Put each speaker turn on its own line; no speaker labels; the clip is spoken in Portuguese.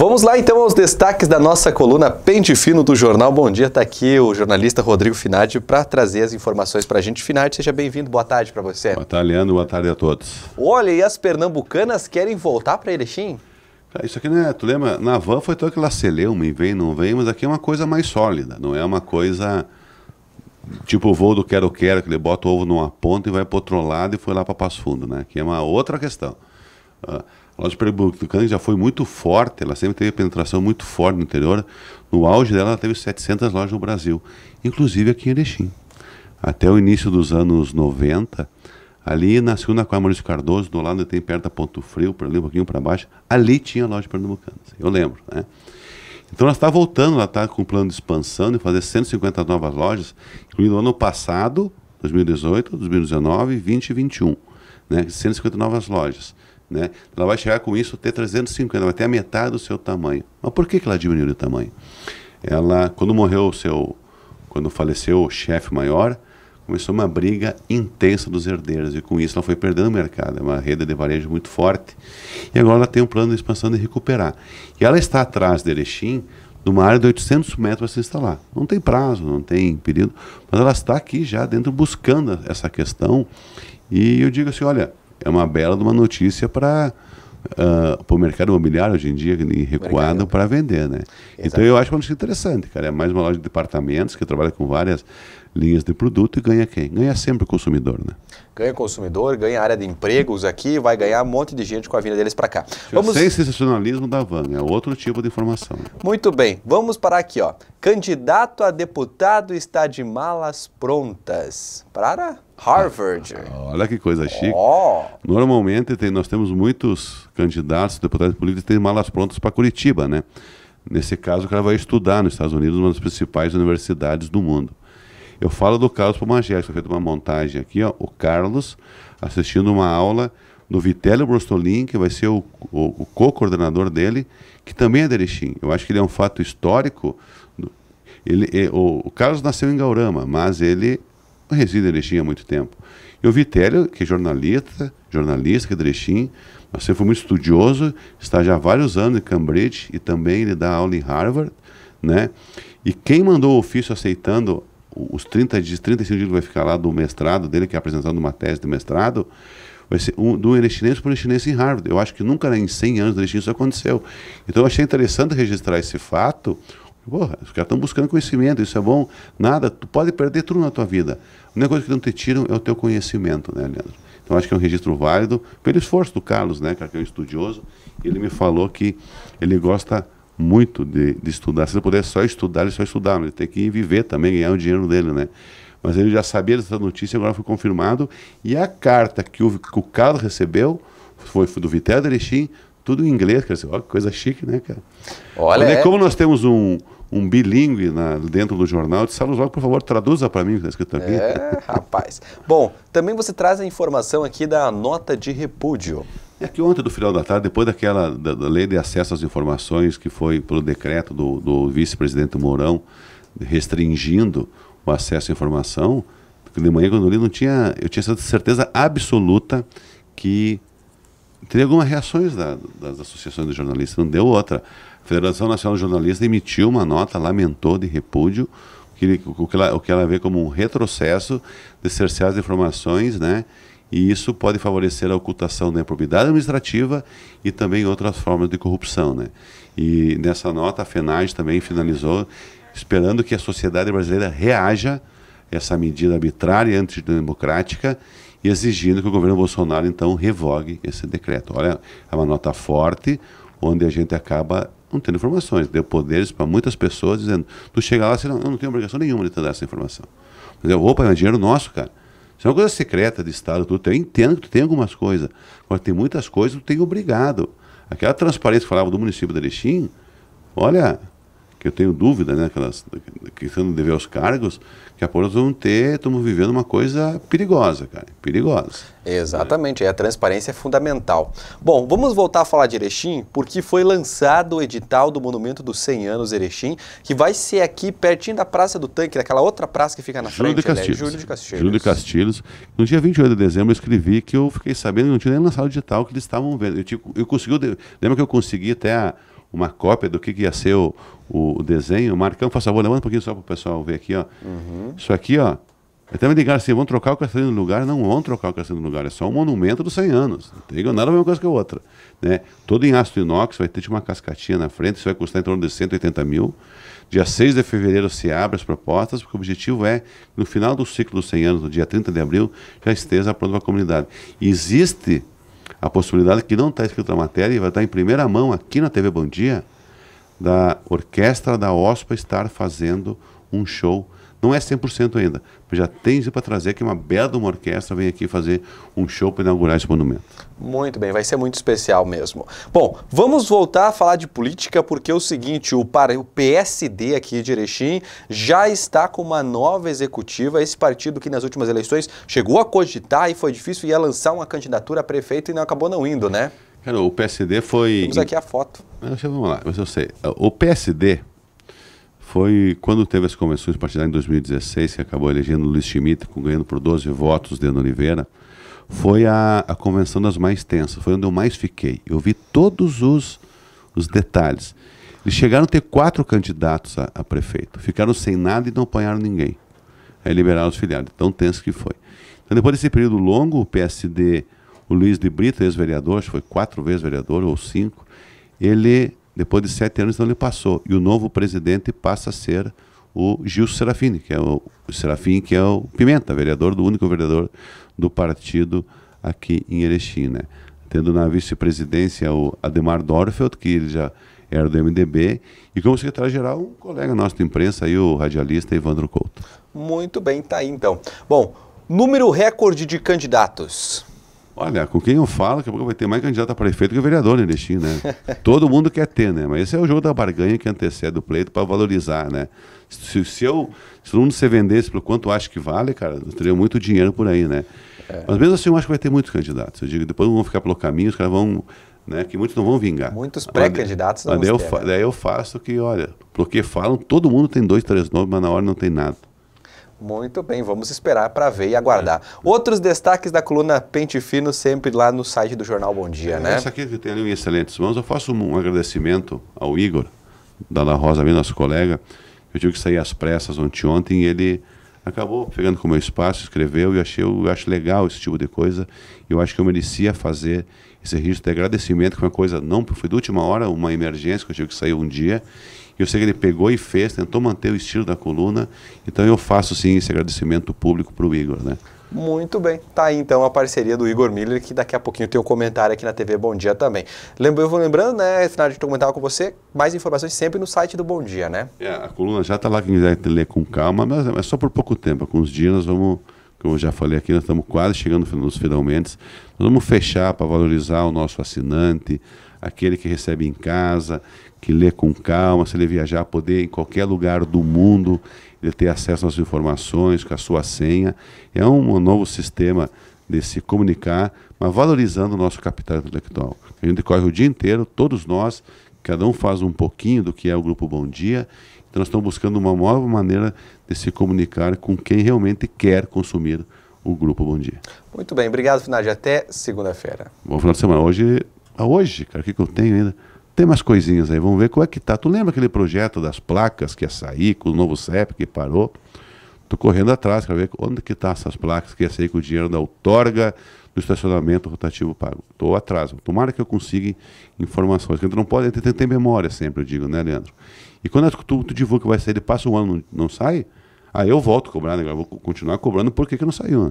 Vamos lá então aos destaques da nossa coluna Pente Fino do Jornal Bom Dia. Está aqui o jornalista Rodrigo Finardi para trazer as informações para a gente. Finardi, seja bem-vindo. Boa tarde para você. Boa tarde, Leandro.
Boa tarde a todos.
Olha, e as pernambucanas querem voltar para Erechim? isso aqui não é,
tu lembra, na van foi todo que laceleu, me vem, não vem, mas aqui é uma coisa mais sólida, não é uma coisa tipo o voo do quero-quero, que ele bota o ovo numa ponta e vai para outro lado e foi lá para Passo Fundo, né? Que é uma outra questão. Uh, a loja pernambucana já foi muito forte, ela sempre teve penetração muito forte no interior. No auge dela, ela teve 700 lojas no Brasil, inclusive aqui em Erechim. Até o início dos anos 90, ali na segunda a Maurício Cardoso, do lado tem perto da Ponto Frio, por ali um pouquinho para baixo, ali tinha a loja pernambucana, eu lembro, né? Então ela está voltando, ela está com o plano de expansão de fazer 150 novas lojas, incluindo ano passado, 2018, 2019, 20 e 21, né? 150 novas lojas. Né? Ela vai chegar com isso até 350, vai até a metade do seu tamanho. Mas por que, que ela diminuiu de tamanho? Ela, quando morreu o seu, quando faleceu o chefe maior, começou uma briga intensa dos herdeiros e com isso ela foi perdendo o mercado. É uma rede de varejo muito forte. E agora ela tem um plano de expansão de recuperar. E ela está atrás de Erechim, numa área de 800 metros para se instalar. Não tem prazo, não tem período, mas ela está aqui já dentro buscando essa questão. E eu digo assim, olha, é uma bela de uma notícia para uh, ah, o mercado imobiliário hoje em dia recuado para vender, né? Então eu acho uma notícia interessante, cara. É mais uma loja de departamentos que trabalha com várias linhas de produto e ganha quem? Ganha sempre o consumidor, né?
Ganha consumidor, ganha área de empregos aqui, vai ganhar um monte de gente com a vinda deles para cá. Vamos... Sem
sensacionalismo da van, é outro tipo de informação. Né?
Muito bem, vamos parar aqui, ó. Candidato a deputado está de malas prontas para Harvard.
olha que coisa chique. Oh. Normalmente tem, nós temos muitos candidatos, deputados políticos, que têm malas prontas para Curitiba, né? Nesse caso, o cara vai estudar nos Estados Unidos, uma das principais universidades do mundo. Eu falo do Carlos Pomagés, que fez uma montagem aqui, ó, o Carlos assistindo uma aula do Vitélio Brostolin, que vai ser o, o, o co-coordenador dele, que também é de Erechim. Eu acho que ele é um fato histórico. Ele, o, o, Carlos nasceu em Gaurama, mas ele reside em Erechim há muito tempo. E o Vitélio, que é jornalista, jornalista que é de Erechim, mas sempre foi muito estudioso, está já há vários anos em Cambridge e também ele dá aula em Harvard, né? E quem mandou o ofício aceitando os 30 dias, 35 dias que vai ficar lá do mestrado dele, que é apresentando uma tese de mestrado, vai ser um, do chinês para o chinês em Harvard. Eu acho que nunca né, em 100 anos do chinês isso aconteceu. Então eu achei interessante registrar esse fato. Porra, os caras estão buscando conhecimento, isso é bom. Nada, tu pode perder tudo na tua vida. A única coisa que não te tiram é o teu conhecimento, né, Leandro? Então acho que é um registro válido pelo esforço do Carlos, né, que é um estudioso. Ele me falou que ele gosta muito de, de estudar. Se ele pudesse só estudar, ele só estudava. Ele tem que viver também, ganhar o dinheiro dele, né? Mas ele já sabia dessa notícia, agora foi confirmado. E a carta que o, que o Carlos recebeu foi do Vitel Derechim, tudo em inglês. Cara. Olha que coisa chique, né, cara? Olha, Mas, é... Como nós temos um, um bilíngue na, dentro do jornal. De Salos logo, por favor, traduza para mim o que está escrito aqui. É,
rapaz. Bom, também você traz a informação aqui da nota de repúdio.
É que ontem, do final da tarde, depois daquela da, da lei de acesso às informações que foi pelo decreto do, do vice-presidente Mourão restringindo o acesso à informação, de manhã quando eu li, não tinha, eu tinha certeza absoluta que teria algumas reações da, das associações de jornalistas, não deu outra. A Federação Nacional de Jornalistas emitiu uma nota, lamentou de repúdio o que, que, ela, o que ela vê como um retrocesso de cercear as informações, né? e isso pode favorecer a ocultação da improbidade administrativa e também outras formas de corrupção. Né? E nessa nota, a FENAGE também finalizou, esperando que a sociedade brasileira reaja a essa medida arbitrária e antidemocrática e exigindo que o governo Bolsonaro, então, revogue esse decreto. Olha, é uma nota forte, onde a gente acaba não tendo informações, deu poderes para muitas pessoas dizendo, tu chega lá, você não, eu não tenho obrigação nenhuma de te dar essa informação. Mas eu, vou pagar é dinheiro nosso, cara. Isso é uma coisa secreta de Estado. Tudo. Eu entendo que tu tem algumas coisas. Agora, tem muitas coisas que tu tem obrigado. Aquela transparência que falava do município de Erechim, olha, que eu tenho dúvida, né, aquelas, que não dever aos cargos, que a pouco nós vamos ter, estamos vivendo uma coisa perigosa, cara, perigosa.
Exatamente, é. a transparência é fundamental. Bom, vamos voltar a falar de Erechim, porque foi lançado o edital do Monumento dos 100 Anos Erechim, que vai ser aqui pertinho da Praça do Tanque, daquela outra praça que fica na Júlio frente, né? Júlio de Castilhos. Júlio de
Castilhos. No dia 28 de dezembro eu escrevi que eu fiquei sabendo não tinha nem lançado o edital, que eles estavam vendo. Eu, tipo, eu consegui, lembra que eu consegui até... A, uma cópia do que, que ia ser o, o, desenho. Marcão, a favor, levanta um pouquinho só para o pessoal ver aqui, ó. Uhum. Isso aqui, ó. É até me ligaram assim, vão trocar o castelo no lugar? Não vão trocar o castelo no lugar, é só um monumento dos 100 anos. Não tem nada a ver uma coisa que a outra. Né? Todo em aço inox, vai ter tipo, uma cascatinha na frente, isso vai custar em torno de 180 mil. Dia 6 de fevereiro se abre as propostas, porque o objetivo é no final do ciclo dos 100 anos, no dia 30 de abril, já esteja pronto para a comunidade. Existe a possibilidade que não está escrita na matéria e vai estar tá em primeira mão aqui na TV Bom Dia, da orquestra da OSPA estar fazendo um show não é 100% ainda, mas já tem isso para trazer que é uma bela uma orquestra vem aqui fazer um show para inaugurar esse monumento.
Muito bem, vai ser muito especial mesmo. Bom, vamos voltar a falar de política porque é o seguinte, o, para, o PSD aqui de Erechim já está com uma nova executiva, esse partido que nas últimas eleições chegou a cogitar e foi difícil, ia lançar uma candidatura a prefeito e não acabou não indo, né? Cara, o PSD foi... Temos aqui a foto.
Vamos lá, mas eu sei. O PSD foi quando teve as convenções partidárias em 2016, que acabou elegendo Luiz Schmidt, ganhando por 12 votos Deno Oliveira, foi a, a convenção das mais tensas, foi onde eu mais fiquei. Eu vi todos os, os detalhes. Eles chegaram a ter quatro candidatos a, a prefeito, ficaram sem nada e não apanharam ninguém. Aí liberaram os filiados, tão tenso que foi. Então, depois desse período longo, o PSD, o Luiz de Brito, ex-vereador, foi quatro vezes vereador ou cinco, ele depois de sete anos não ele passou. E o novo presidente passa a ser o Gil Serafini, que é o, o Serafim, que é o Pimenta, vereador do único vereador do partido aqui em Erechim, né? Tendo na vice-presidência o Ademar Dorfeld, que ele já era do MDB, e como secretário-geral, um colega nosso da imprensa, aí, o radialista Evandro Couto.
Muito bem, tá aí então. Bom, número recorde de candidatos.
Olha, com quem eu falo, que vai ter mais candidato a prefeito que vereador destino, né? né? Todo mundo quer ter, né? Mas esse é o jogo da barganha que antecede o pleito para valorizar, né? Se, se eu, se todo mundo se vendesse pelo quanto acho que vale, cara, eu teria muito dinheiro por aí, né? É. Mas mesmo assim, eu acho que vai ter muitos candidatos. Eu digo, depois vão ficar pelo caminho, os caras vão. Né, que muitos não vão vingar. Muitos pré-candidatos não daí, vingar. eu, daí eu faço que, olha, porque falam, todo mundo tem dois, três nomes, mas na hora não tem nada.
Muito bem, vamos esperar para ver e aguardar. É. Outros destaques da coluna Pente Fino, sempre lá no site do Jornal Bom Dia, é, né? Essa aqui é que
tem ali em excelentes mãos, eu faço um agradecimento ao Igor, da La Rosa, nosso colega. Eu tive que sair às pressas ontem, ontem e ele acabou pegando com o meu espaço, escreveu, e achei, eu acho legal esse tipo de coisa. Eu acho que eu merecia fazer esse registro de agradecimento, que foi uma coisa não, foi de última hora, uma emergência, que eu tive que sair um dia, eu sei que ele pegou e fez, tentou manter o estilo da coluna. Então eu faço sim esse agradecimento público para o Igor, né?
Muito bem. Tá aí então a parceria do Igor Miller, que daqui a pouquinho tem um comentário aqui na TV Bom Dia também. Lembra, eu vou lembrando, né, Renato, de comentar com você, mais informações sempre no site do Bom Dia, né? É, a
coluna já está lá, quem quiser ler com calma, mas é só por pouco tempo. Com os dias nós vamos, como eu já falei aqui, nós estamos quase chegando nos finalmente. Nós vamos fechar para valorizar o nosso assinante, aquele que recebe em casa, que lê com calma, se ele viajar, poder em qualquer lugar do mundo ele ter acesso às informações com a sua senha. É um novo sistema de se comunicar, mas valorizando o nosso capital intelectual. A gente corre o dia inteiro, todos nós, cada um faz um pouquinho do que é o Grupo Bom Dia, então nós estamos buscando uma nova maneira de se comunicar com quem realmente quer consumir o Grupo Bom Dia.
Muito bem, obrigado, Finage. Até segunda-feira.
Bom final de semana. Hoje ah, hoje, cara, o que, que eu tenho ainda? Tem mais coisinhas aí, vamos ver como é que tá. Tu lembra aquele projeto das placas que ia sair com o novo CEP que parou? Tô correndo atrás para ver onde que tá essas placas que ia sair com o dinheiro da outorga do estacionamento rotativo pago. Tô atrás. Tomara que eu consiga informações. A gente não pode, a tem, memória sempre, eu digo, né, Leandro? E quando é tu, tu divulga que vai sair, ele passa um ano, não, não sai? Aí eu volto cobrando, né? vou continuar cobrando porque que não saiu, né?